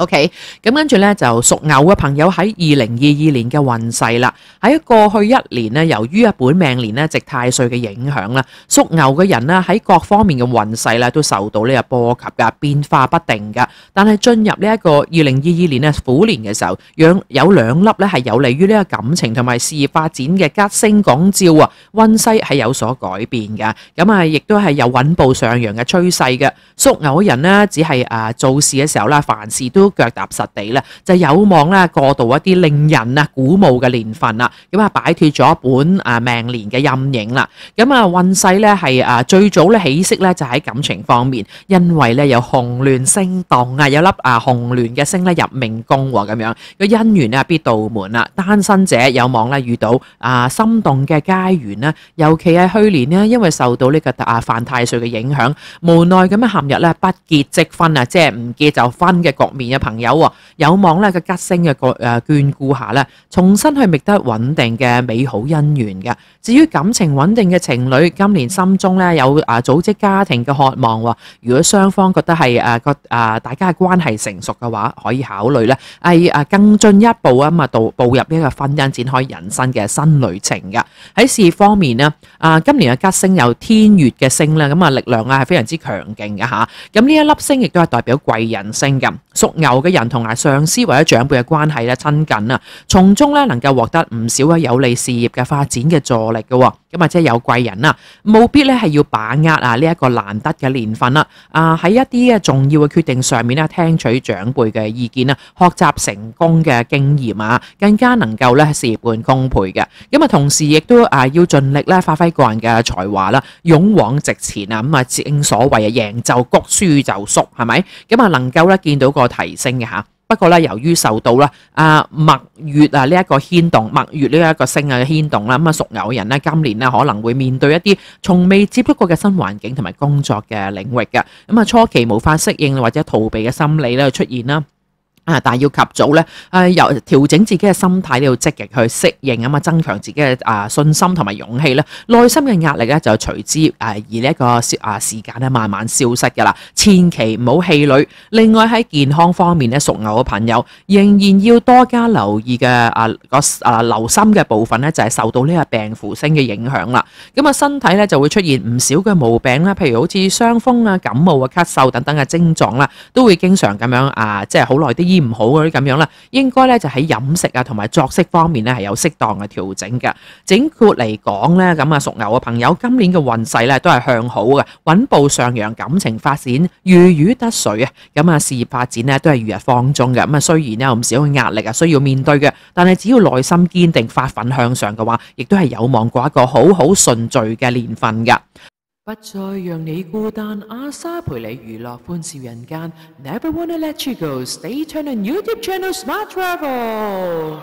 O.K. 咁跟住咧就属牛嘅朋友喺二零二二年嘅运势啦。喺過去一年咧，由於本命年咧值太歲嘅影響啦，屬牛嘅人咧喺各方面嘅運勢咧都受到呢個波及噶，變化不定噶。但係進入呢一個二零二二年咧虎年嘅時候，养有兩粒咧係有利于呢個感情同埋事業發展嘅吉星光照啊，運勢係有所改變嘅。咁啊，亦都係有穩步上揚嘅趨勢嘅。屬牛嘅人咧，只係啊做事嘅時候啦，凡事都。腳踏實地咧，就有望咧過渡一啲令人啊鼓舞嘅年份啦。咁啊，擺脱咗本啊命年嘅陰影啦。咁啊，運勢咧係啊最早咧起色咧就喺感情方面，因為咧有紅亂星盪啊，有粒啊紅亂嘅星咧入命宮咁樣個姻緣啊必道門啦。單身者有望咧遇到啊心動嘅佳緣啦。尤其係去年呢，因為受到呢個啊犯太歲嘅影響，無奈咁樣陷入咧不結即婚啊，即係唔結就分嘅局面朋友喎，有望咧個吉星嘅個眷顧下咧，重新去觅得穩定嘅美好姻緣嘅。至於感情穩定嘅情侶，今年心中咧有啊組織家庭嘅渴望喎。如果雙方覺得係诶个啊大家嘅關係成熟嘅話，可以考慮咧，係誒更進一步啊嘛，步入呢個婚姻，展開人生嘅新旅程嘅喺事业方面呢，啊今年嘅吉星有天月嘅星咧，咁啊力量啊係非常之強勁嘅吓。咁呢一粒星亦都係代表貴人星嘅，牛嘅人同埋上司或者长辈嘅关系咧亲近啊，从中咧能够获得唔少嘅有利事业嘅发展嘅助力嘅，咁啊即系有贵人啊，务必咧系要把握啊呢一个难得嘅年份啦。啊，喺一啲嘅重要嘅决定上面咧，听取长辈嘅意见啊，学习成功嘅经验啊，更加能够咧事半功倍嘅。咁啊，同时亦都啊要尽力咧发挥个人嘅才华啦，勇往直前啊。咁啊，正所谓啊，赢就谷，输就缩，系咪？咁啊，能够咧见到个提。提升嘅吓，不过咧由于受到啦啊墨月啊呢一个牵动，墨月呢一个星啊牵动啦，咁啊属牛人咧今年咧可能会面对一啲从未接触过嘅新环境同埋工作嘅领域嘅，咁啊初期无法适应或者逃避嘅心理咧出现啦。啊！但系要及早咧，啊由调整自己嘅心态，要积极去适应啊嘛，增强自己嘅啊信心同埋勇气啦，内心嘅压力咧就随之诶而呢一个啊时间咧慢慢消失噶啦，千祈唔好气馁。另外喺健康方面咧，属牛嘅朋友仍然要多加留意嘅啊个啊留心嘅部分咧，就系受到呢个病符星嘅影响啦。咁啊，身体咧就会出现唔少嘅毛病啦，譬如好似伤风啊、感冒啊、咳嗽等等嘅症状啦，都会经常咁样啊，即系好耐啲医。唔好嗰啲咁样啦，应该咧就喺饮食啊，同埋作息方面咧系有适当嘅调整嘅。整括嚟讲咧，咁啊属牛嘅朋友今年嘅运势咧都系向好嘅，稳步上扬，感情发展如鱼得水啊。咁啊，事业发展咧都系如日方中嘅。咁啊，虽然呢有唔少嘅压力啊，需要面对嘅，但系只要内心坚定，发奋向上嘅话，亦都系有望过一个好好顺序嘅年份嘅。不再让你孤单，阿莎陪你娱乐，欢笑人间。Never wanna let you go。Stay tuned on YouTube channel Smart Travel。